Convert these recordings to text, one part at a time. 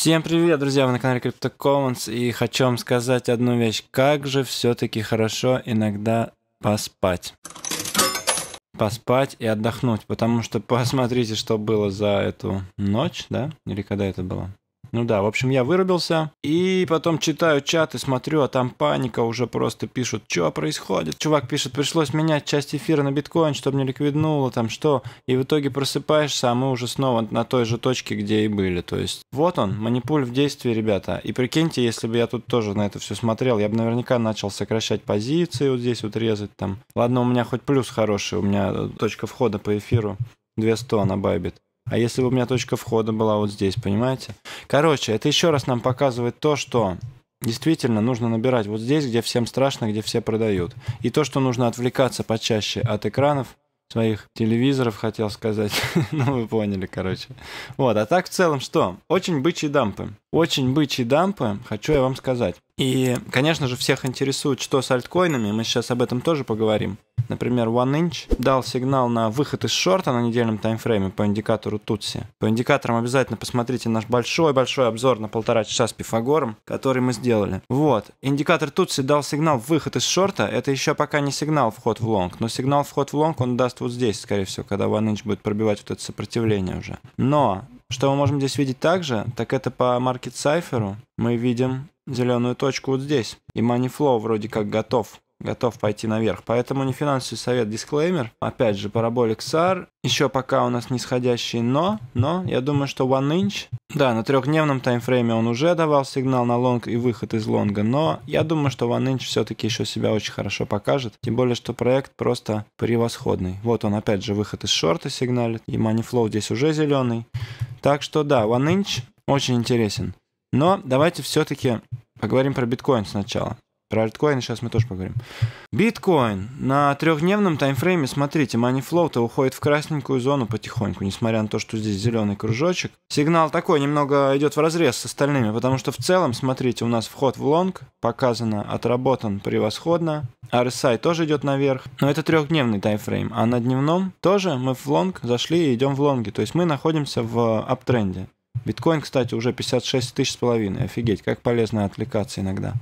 Всем привет, друзья! Вы на канале Crypto Commons и хочу вам сказать одну вещь. Как же все-таки хорошо иногда поспать. Поспать и отдохнуть, потому что посмотрите, что было за эту ночь, да? Или когда это было? Ну да, в общем, я вырубился. И потом читаю чат и смотрю, а там паника, уже просто пишут, что происходит. Чувак пишет, пришлось менять часть эфира на биткоин, чтобы не ликвиднуло, там что. И в итоге просыпаешься, а мы уже снова на той же точке, где и были. То есть вот он, манипуль в действии, ребята. И прикиньте, если бы я тут тоже на это все смотрел, я бы наверняка начал сокращать позиции, вот здесь вот резать там. Ладно, у меня хоть плюс хороший, у меня э, точка входа по эфиру 200 на Байбит. А если бы у меня точка входа была вот здесь, понимаете? Короче, это еще раз нам показывает то, что действительно нужно набирать вот здесь, где всем страшно, где все продают. И то, что нужно отвлекаться почаще от экранов, своих телевизоров, хотел сказать. ну, вы поняли, короче. Вот, а так в целом что? Очень бычьи дампы. Очень бычьи дампы, хочу я вам сказать. И, конечно же, всех интересует, что с альткоинами, мы сейчас об этом тоже поговорим. Например, OneInch дал сигнал на выход из шорта на недельном таймфрейме по индикатору Тутси. По индикаторам обязательно посмотрите наш большой-большой обзор на полтора часа с Пифагором, который мы сделали. Вот. Индикатор Тутси дал сигнал выход из шорта. Это еще пока не сигнал вход в лонг, но сигнал вход в лонг он даст вот здесь, скорее всего, когда OneInch будет пробивать вот это сопротивление уже. Но что мы можем здесь видеть также, так это по Market Cipher мы видим зеленую точку вот здесь. И Money Flow вроде как готов готов пойти наверх. Поэтому не финансовый совет, дисклеймер. Опять же, параболик SAR. Еще пока у нас нисходящий, но, но, я думаю, что One Inch, да, на трехдневном таймфрейме он уже давал сигнал на лонг и выход из лонга, но я думаю, что One Inch все-таки еще себя очень хорошо покажет, тем более, что проект просто превосходный. Вот он, опять же, выход из шорта сигналит, и Money Flow здесь уже зеленый. Так что да, One Inch очень интересен. Но давайте все-таки поговорим про биткоин сначала. Про альткоин сейчас мы тоже поговорим. Биткоин. На трехдневном таймфрейме, смотрите, манифлоу-то уходит в красненькую зону потихоньку, несмотря на то, что здесь зеленый кружочек. Сигнал такой немного идет в разрез с остальными, потому что в целом, смотрите, у нас вход в лонг показано, отработан превосходно. RSI тоже идет наверх, но это трехдневный таймфрейм, а на дневном тоже мы в лонг зашли и идем в лонги, то есть мы находимся в э, аптренде. Биткоин, кстати, уже 56 тысяч с половиной. Офигеть, как полезно отвлекаться иногда.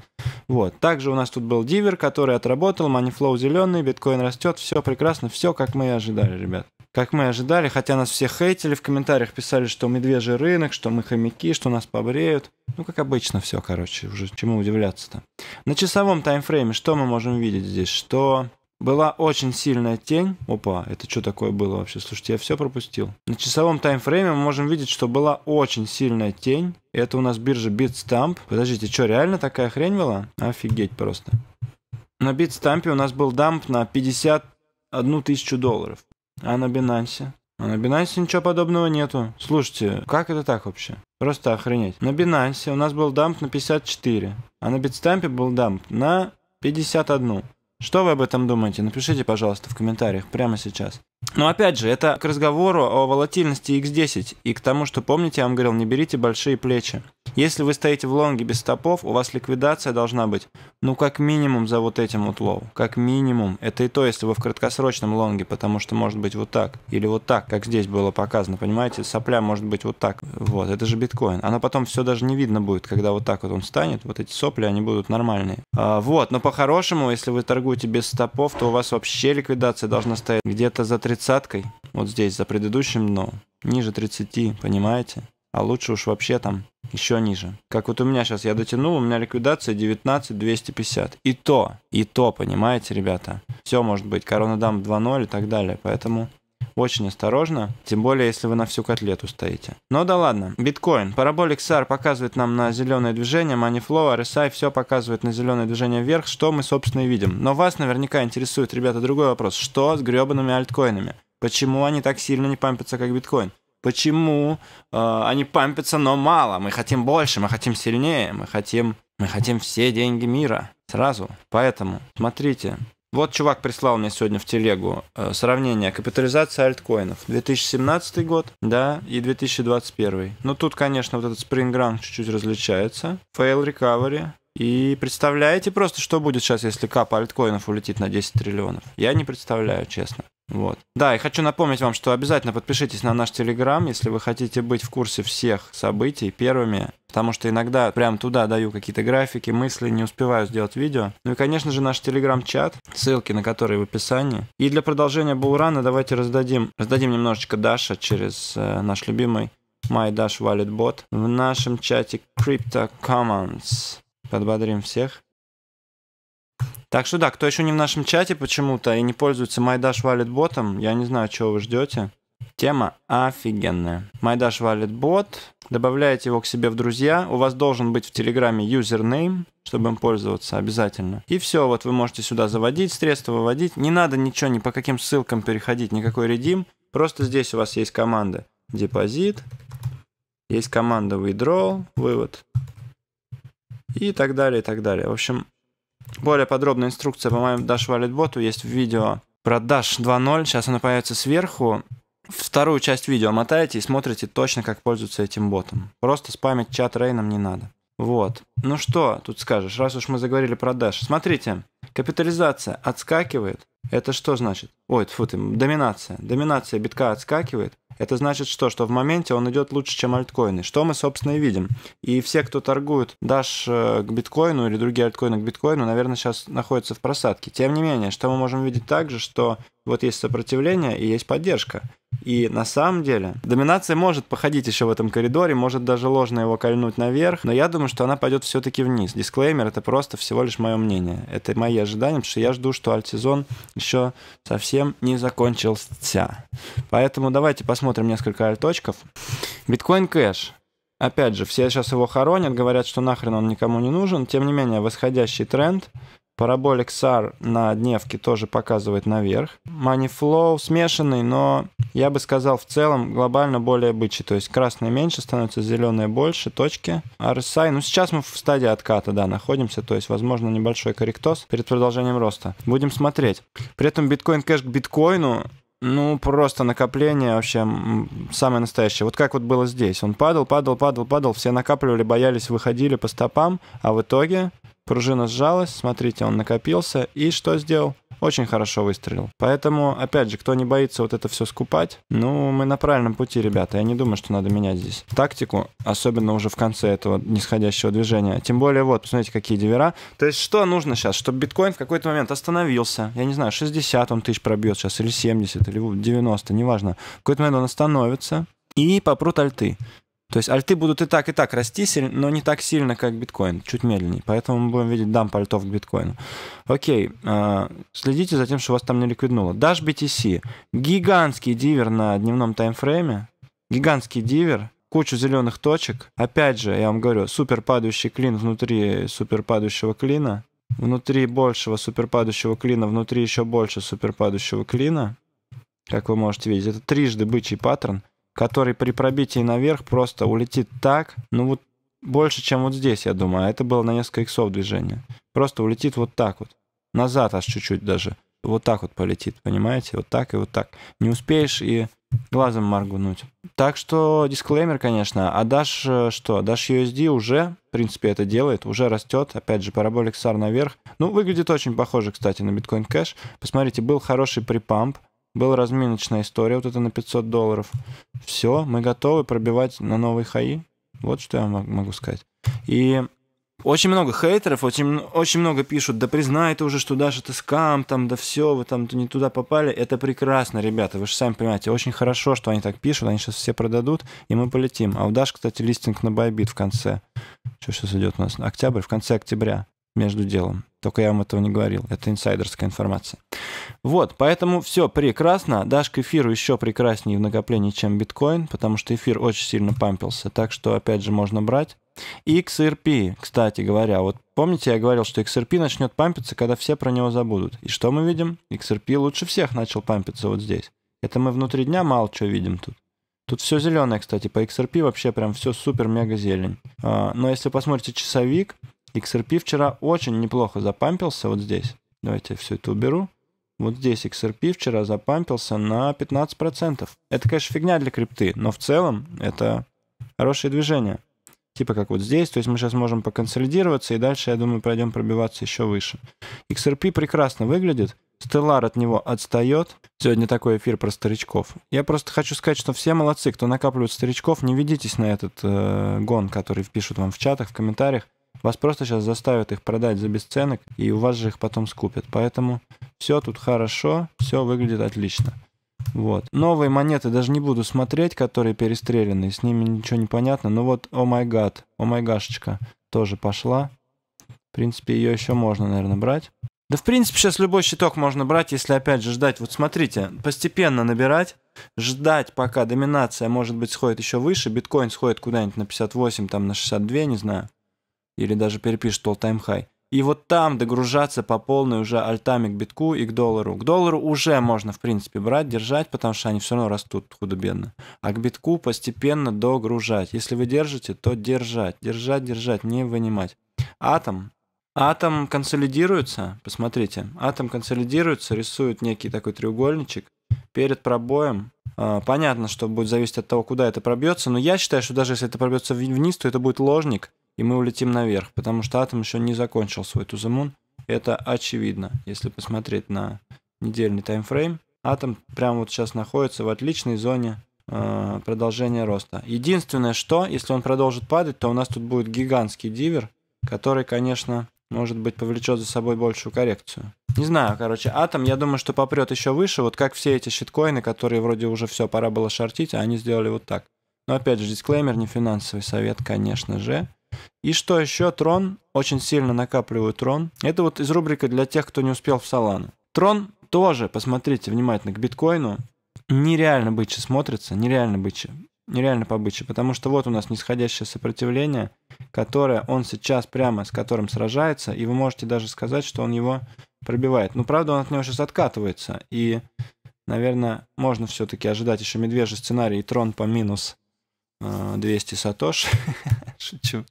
Вот. Также у нас тут был дивер, который отработал. Манифлоу зеленый, биткоин растет. Все прекрасно, все как мы и ожидали, ребят. Как мы и ожидали, хотя нас все хейтили, в комментариях писали, что медвежий рынок, что мы хомяки, что нас побреют. Ну, как обычно все, короче, уже чему удивляться-то. На часовом таймфрейме что мы можем видеть здесь? Что была очень сильная тень. Опа, это что такое было вообще? Слушайте, я все пропустил. На часовом таймфрейме мы можем видеть, что была очень сильная тень. Это у нас биржа Bitstamp. Подождите, что, реально такая хрень была? Офигеть просто. На Bitstamp у нас был дамп на 51 тысячу долларов. А на Binance? А на Binance ничего подобного нету. Слушайте, как это так вообще? Просто охренеть. На Binance у нас был дамп на 54, а на Битстампе был дамп на 51. Что вы об этом думаете? Напишите, пожалуйста, в комментариях прямо сейчас. Но опять же, это к разговору о волатильности X10 и к тому, что помните, я вам говорил, не берите большие плечи. Если вы стоите в лонге без стопов, у вас ликвидация должна быть, ну, как минимум за вот этим вот лоу. Как минимум. Это и то, если вы в краткосрочном лонге, потому что может быть вот так. Или вот так, как здесь было показано, понимаете? Сопля может быть вот так. Вот, это же биткоин. Она потом все даже не видно будет, когда вот так вот он станет. Вот эти сопли, они будут нормальные. А, вот, но по-хорошему, если вы торгуете без стопов, то у вас вообще ликвидация должна стоять где-то за 3 тридцаткой, вот здесь, за предыдущим дном, ну, ниже 30, понимаете? А лучше уж вообще там еще ниже. Как вот у меня сейчас я дотянул, у меня ликвидация 19 250. И то, и то, понимаете, ребята? Все может быть, Корона коронадам 2.0 и так далее. Поэтому очень осторожно, тем более, если вы на всю котлету стоите. Но ну да ладно. Биткоин. Параболик SAR показывает нам на зеленое движение, Money Flow, RSI, все показывает на зеленое движение вверх, что мы, собственно, и видим. Но вас наверняка интересует, ребята, другой вопрос. Что с гребаными альткоинами? Почему они так сильно не пампятся, как биткоин? Почему э, они пампятся, но мало? Мы хотим больше, мы хотим сильнее, мы хотим, мы хотим все деньги мира сразу. Поэтому смотрите, вот чувак прислал мне сегодня в телегу э, сравнение капитализации альткоинов 2017 год, да, и 2021. Но ну, тут, конечно, вот этот Spring Run чуть-чуть различается. Fail Recovery. И представляете просто, что будет сейчас, если капа альткоинов улетит на 10 триллионов? Я не представляю, честно. Вот. Да, и хочу напомнить вам, что обязательно подпишитесь на наш Телеграм, если вы хотите быть в курсе всех событий первыми, потому что иногда прям туда даю какие-то графики, мысли, не успеваю сделать видео. Ну и, конечно же, наш Телеграм-чат, ссылки на которые в описании. И для продолжения Булрана давайте раздадим, раздадим немножечко Даша через э, наш любимый My Dash Wallet Bot в нашем чате Crypto Commons. Подбодрим всех. Так что да, кто еще не в нашем чате почему-то и не пользуется MyDash Wallet ботом, я не знаю, чего вы ждете. Тема офигенная. MyDash Wallet бот. Добавляете его к себе в друзья. У вас должен быть в Телеграме юзернейм, чтобы им пользоваться обязательно. И все, вот вы можете сюда заводить средства, выводить. Не надо ничего, ни по каким ссылкам переходить, никакой редим. Просто здесь у вас есть команда депозит, есть команда withdraw, вывод и так далее, и так далее. В общем, более подробная инструкция по моему Dash Wallet Bot есть в видео про Dash 2.0. Сейчас она появится сверху. Вторую часть видео мотаете и смотрите точно, как пользоваться этим ботом. Просто спамить чат Рейном не надо. Вот. Ну что тут скажешь, раз уж мы заговорили про Dash. Смотрите, капитализация отскакивает. Это что значит? Ой, фу ты, доминация. Доминация битка отскакивает. Это значит что? Что в моменте он идет лучше, чем альткоины. Что мы, собственно, и видим. И все, кто торгует Dash э, к биткоину или другие альткоины к биткоину, наверное, сейчас находятся в просадке. Тем не менее, что мы можем видеть также, что вот есть сопротивление и есть поддержка. И на самом деле доминация может походить еще в этом коридоре, может даже ложно его кольнуть наверх, но я думаю, что она пойдет все-таки вниз. Дисклеймер — это просто всего лишь мое мнение. Это мои ожидания, потому что я жду, что альтсезон еще совсем не закончился. Поэтому давайте посмотрим несколько альточков. Биткоин кэш. Опять же, все сейчас его хоронят, говорят, что нахрен он никому не нужен. Тем не менее, восходящий тренд — Параболик SAR на дневке тоже показывает наверх. Money Flow смешанный, но я бы сказал в целом глобально более бычий. То есть красное меньше становится, зеленое больше, точки. RSI, ну сейчас мы в стадии отката, да, находимся. То есть, возможно, небольшой корректос перед продолжением роста. Будем смотреть. При этом биткоин кэш к биткоину ну, просто накопление вообще самое настоящее. Вот как вот было здесь. Он падал, падал, падал, падал. Все накапливали, боялись, выходили по стопам. А в итоге Пружина сжалась, смотрите, он накопился, и что сделал? Очень хорошо выстрелил. Поэтому, опять же, кто не боится вот это все скупать, ну, мы на правильном пути, ребята. Я не думаю, что надо менять здесь тактику, особенно уже в конце этого нисходящего движения. Тем более, вот, посмотрите, какие дивера. То есть, что нужно сейчас? Чтобы биткоин в какой-то момент остановился. Я не знаю, 60 он тысяч пробьет сейчас, или 70, или 90, неважно. В какой-то момент он остановится, и попрут альты. То есть альты будут и так, и так расти, но не так сильно, как биткоин, чуть медленнее. Поэтому мы будем видеть дамп альтов к биткоину. Окей, а, следите за тем, что вас там не ликвиднуло. Dash BTC. Гигантский дивер на дневном таймфрейме. Гигантский дивер кучу зеленых точек. Опять же, я вам говорю, супер падающий клин внутри супер падающего клина. Внутри большего супер падающего клина, внутри еще больше супер падающего клина. Как вы можете видеть, это трижды бычий паттерн который при пробитии наверх просто улетит так, ну вот больше, чем вот здесь, я думаю. А это было на несколько иксов движения, Просто улетит вот так вот. Назад аж чуть-чуть даже. Вот так вот полетит, понимаете? Вот так и вот так. Не успеешь и глазом моргнуть. Так что дисклеймер, конечно. А Dash э, что? Dash USD уже, в принципе, это делает, уже растет. Опять же, параболик SAR наверх. Ну, выглядит очень похоже, кстати, на Bitcoin Cash. Посмотрите, был хороший припамп. Была разминочная история, вот это на 500 долларов. Все, мы готовы пробивать на новые хаи. Вот что я могу сказать. И очень много хейтеров, очень, очень много пишут, да признай ты уже, что Даша, ты скам, там, да все, вы там не туда попали. Это прекрасно, ребята, вы же сами понимаете, очень хорошо, что они так пишут, они сейчас все продадут, и мы полетим. А у Даши, кстати, листинг на Байбит в конце. Что сейчас идет у нас? Октябрь, в конце октября между делом. Только я вам этого не говорил. Это инсайдерская информация. Вот, поэтому все прекрасно. Дашь к эфиру еще прекраснее в накоплении, чем биткоин, потому что эфир очень сильно пампился. Так что, опять же, можно брать. XRP, кстати говоря, вот помните, я говорил, что XRP начнет пампиться, когда все про него забудут. И что мы видим? XRP лучше всех начал пампиться вот здесь. Это мы внутри дня мало чего видим тут. Тут все зеленое, кстати, по XRP вообще прям все супер-мега зелень. А, но если посмотрите часовик, XRP вчера очень неплохо запампился вот здесь. Давайте я все это уберу. Вот здесь XRP вчера запампился на 15%. Это, конечно, фигня для крипты, но в целом это хорошее движение. Типа как вот здесь, то есть мы сейчас можем поконсолидироваться и дальше, я думаю, пройдем пробиваться еще выше. XRP прекрасно выглядит, Стеллар от него отстает. Сегодня такой эфир про старичков. Я просто хочу сказать, что все молодцы, кто накапливает старичков, не ведитесь на этот э, гон, который пишут вам в чатах, в комментариях. Вас просто сейчас заставят их продать за бесценок, и у вас же их потом скупят. Поэтому все тут хорошо, все выглядит отлично. Вот. Новые монеты даже не буду смотреть, которые перестреляны, с ними ничего не понятно. Но вот, о май гад, о май гашечка тоже пошла. В принципе, ее еще можно, наверное, брать. Да, в принципе, сейчас любой щиток можно брать, если опять же ждать. Вот смотрите, постепенно набирать, ждать, пока доминация, может быть, сходит еще выше, биткоин сходит куда-нибудь на 58, там на 62, не знаю или даже перепишет all-time high. И вот там догружаться по полной уже альтами к битку и к доллару. К доллару уже можно, в принципе, брать, держать, потому что они все равно растут худо-бедно. А к битку постепенно догружать. Если вы держите, то держать, держать, держать, не вынимать. Атом. Атом консолидируется, посмотрите. Атом консолидируется, рисует некий такой треугольничек перед пробоем. А, понятно, что будет зависеть от того, куда это пробьется, но я считаю, что даже если это пробьется вниз, то это будет ложник – и мы улетим наверх, потому что атом еще не закончил свой тузамун. Это очевидно, если посмотреть на недельный таймфрейм. Атом прямо вот сейчас находится в отличной зоне э, продолжения роста. Единственное, что, если он продолжит падать, то у нас тут будет гигантский дивер, который, конечно, может быть, повлечет за собой большую коррекцию. Не знаю, короче, атом, я думаю, что попрет еще выше, вот как все эти щиткоины, которые вроде уже все, пора было шортить, а они сделали вот так. Но опять же, дисклеймер, не финансовый совет, конечно же. И что еще, Трон, очень сильно накапливаю Трон. Это вот из рубрика для тех, кто не успел в Солану. Трон тоже, посмотрите внимательно к биткоину, нереально бычье смотрится, нереально бычье, нереально побычье, потому что вот у нас нисходящее сопротивление, которое он сейчас прямо с которым сражается, и вы можете даже сказать, что он его пробивает. Но ну, правда, он от него сейчас откатывается, и, наверное, можно все-таки ожидать еще медвежий сценарий и трон по минус 200 э, сатош. Шучу.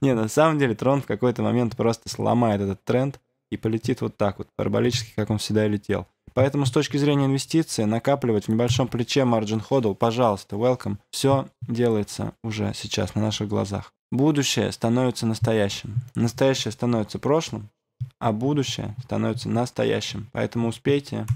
Не, на самом деле трон в какой-то момент просто сломает этот тренд и полетит вот так вот, параболически, как он всегда и летел. Поэтому с точки зрения инвестиций, накапливать в небольшом плече margin ходл, пожалуйста, welcome. Все делается уже сейчас на наших глазах. Будущее становится настоящим. Настоящее становится прошлым, а будущее становится настоящим. Поэтому успейте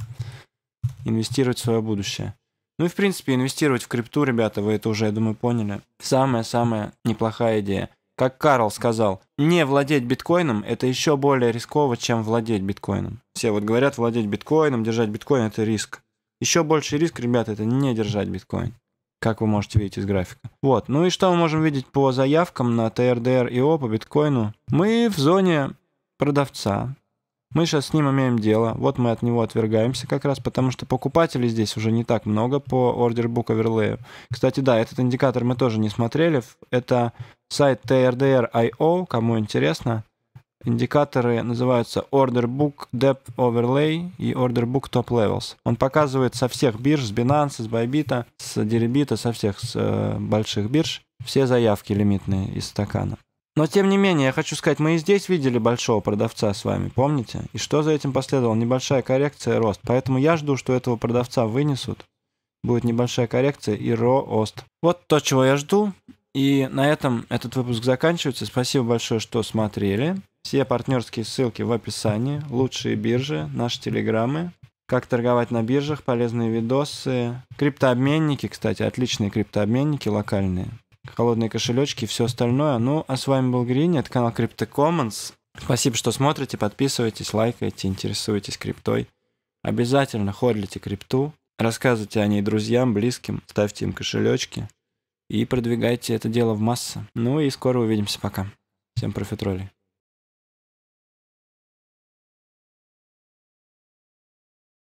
инвестировать в свое будущее. Ну и, в принципе, инвестировать в крипту, ребята, вы это уже, я думаю, поняли. Самая-самая неплохая идея. Как Карл сказал, не владеть биткоином – это еще более рисково, чем владеть биткоином. Все вот говорят, владеть биткоином, держать биткоин – это риск. Еще больший риск, ребята, это не держать биткоин как вы можете видеть из графика. Вот, ну и что мы можем видеть по заявкам на TRDR и О по биткоину? Мы в зоне продавца, мы сейчас с ним имеем дело, вот мы от него отвергаемся как раз, потому что покупателей здесь уже не так много по Order Book Кстати, да, этот индикатор мы тоже не смотрели. Это сайт TRDR.io, кому интересно. Индикаторы называются Order Book Depth Overlay и Order Book Top Levels. Он показывает со всех бирж, с Binance, с Bybit, с Deribit, со всех с, э, больших бирж, все заявки лимитные из стакана. Но тем не менее, я хочу сказать, мы и здесь видели большого продавца с вами, помните? И что за этим последовало? Небольшая коррекция, рост. Поэтому я жду, что этого продавца вынесут. Будет небольшая коррекция и рост. Вот то, чего я жду. И на этом этот выпуск заканчивается. Спасибо большое, что смотрели. Все партнерские ссылки в описании. Лучшие биржи, наши телеграммы. Как торговать на биржах, полезные видосы. Криптообменники, кстати, отличные криптообменники локальные холодные кошелечки и все остальное. Ну, а с вами был Грини, это канал Crypto Commons. Спасибо, что смотрите, подписывайтесь, лайкайте, интересуетесь криптой. Обязательно ходите крипту, рассказывайте о ней друзьям, близким, ставьте им кошелечки и продвигайте это дело в массы. Ну и скоро увидимся, пока. Всем профитролей.